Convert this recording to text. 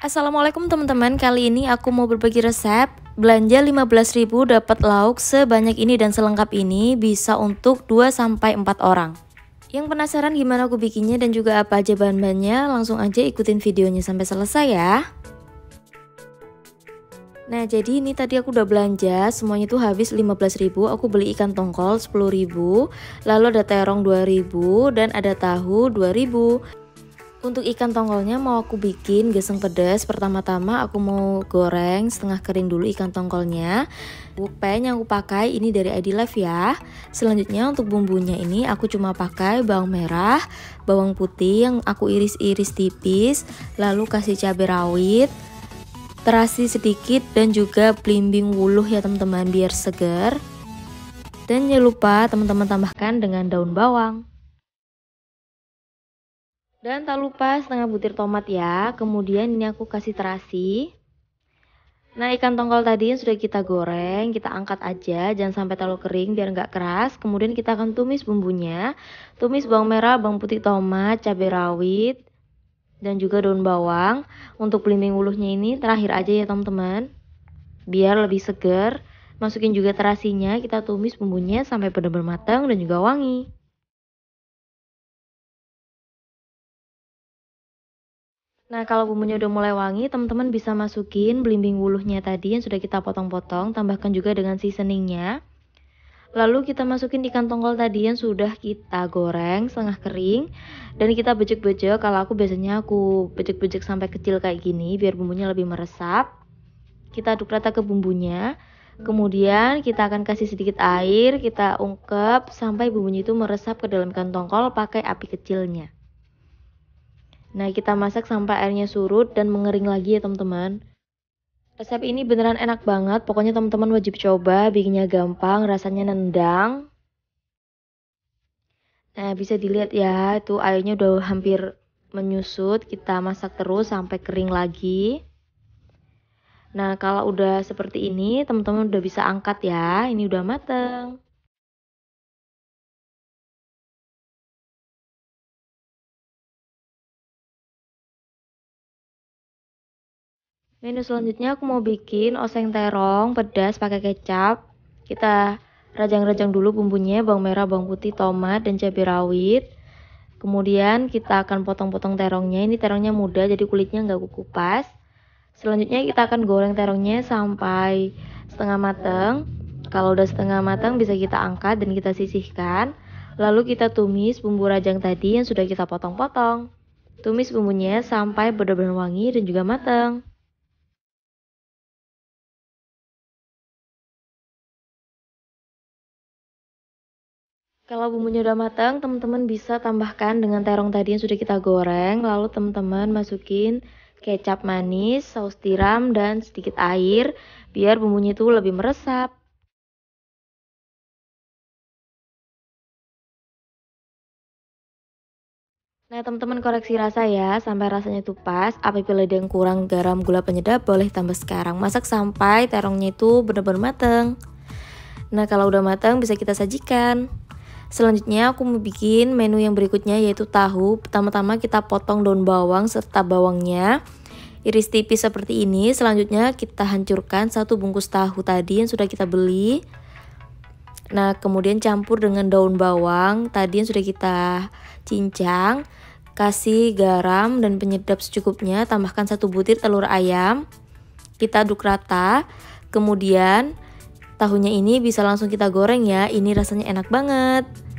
Assalamualaikum teman-teman, kali ini aku mau berbagi resep Belanja 15.000 dapat lauk sebanyak ini dan selengkap ini bisa untuk 2-4 orang Yang penasaran gimana aku bikinnya dan juga apa aja bahan-bahannya Langsung aja ikutin videonya sampai selesai ya Nah jadi ini tadi aku udah belanja semuanya tuh habis 15.000 Aku beli ikan tongkol 10.000 Lalu ada terong 2.000 dan ada tahu 2.000 untuk ikan tongkolnya mau aku bikin geseng pedas. Pertama-tama aku mau goreng setengah kering dulu ikan tongkolnya. pan yang aku pakai ini dari ID Life ya. Selanjutnya untuk bumbunya ini aku cuma pakai bawang merah, bawang putih yang aku iris-iris tipis, lalu kasih cabai rawit, terasi sedikit dan juga belimbing wuluh ya teman-teman biar segar. Dan jangan lupa teman-teman tambahkan dengan daun bawang. Dan tak lupa setengah butir tomat ya. Kemudian ini aku kasih terasi. Nah ikan tongkol tadi yang sudah kita goreng, kita angkat aja, jangan sampai terlalu kering biar nggak keras. Kemudian kita akan tumis bumbunya, tumis bawang merah, bawang putih tomat, cabai rawit, dan juga daun bawang. Untuk belimbing uluhnya ini terakhir aja ya teman-teman, biar lebih segar. Masukin juga terasinya, kita tumis bumbunya sampai benar-benar matang dan juga wangi. Nah, kalau bumbunya udah mulai wangi, teman-teman bisa masukin belimbing wuluhnya tadi yang sudah kita potong-potong, tambahkan juga dengan seasoningnya. Lalu kita masukin ikan tongkol tadi yang sudah kita goreng setengah kering dan kita becek-becek. Kalau aku biasanya aku becek-becek sampai kecil kayak gini biar bumbunya lebih meresap. Kita aduk rata ke bumbunya. Kemudian kita akan kasih sedikit air, kita ungkep sampai bumbunya itu meresap ke dalam ikan tongkol pakai api kecilnya. Nah, kita masak sampai airnya surut dan mengering lagi ya teman-teman. Resep ini beneran enak banget, pokoknya teman-teman wajib coba, bikinnya gampang, rasanya nendang. Nah, bisa dilihat ya, itu airnya udah hampir menyusut, kita masak terus sampai kering lagi. Nah, kalau udah seperti ini, teman-teman udah bisa angkat ya. Ini udah mateng. Menu selanjutnya aku mau bikin oseng terong pedas pakai kecap. Kita rajang-rajang dulu bumbunya, bawang merah, bawang putih, tomat, dan cabai rawit. Kemudian kita akan potong-potong terongnya. Ini terongnya muda jadi kulitnya nggak aku kupas. Selanjutnya kita akan goreng terongnya sampai setengah matang. Kalau udah setengah matang bisa kita angkat dan kita sisihkan. Lalu kita tumis bumbu rajang tadi yang sudah kita potong-potong. Tumis bumbunya sampai benar-benar wangi dan juga matang. Kalau bumbunya udah matang, teman-teman bisa tambahkan dengan terong tadi yang sudah kita goreng. Lalu teman-teman masukin kecap manis, saus tiram, dan sedikit air biar bumbunya itu lebih meresap. Nah teman-teman koreksi rasa ya sampai rasanya itu pas Apabila ada yang kurang garam gula penyedap boleh tambah sekarang Masak sampai terongnya itu benar-benar matang. Nah kalau udah matang bisa kita sajikan Selanjutnya aku mau bikin menu yang berikutnya yaitu tahu. Pertama-tama kita potong daun bawang serta bawangnya. Iris tipis seperti ini. Selanjutnya kita hancurkan satu bungkus tahu tadi yang sudah kita beli. Nah, kemudian campur dengan daun bawang tadi yang sudah kita cincang. Kasih garam dan penyedap secukupnya, tambahkan satu butir telur ayam. Kita aduk rata. Kemudian Tahunya ini bisa langsung kita goreng ya, ini rasanya enak banget.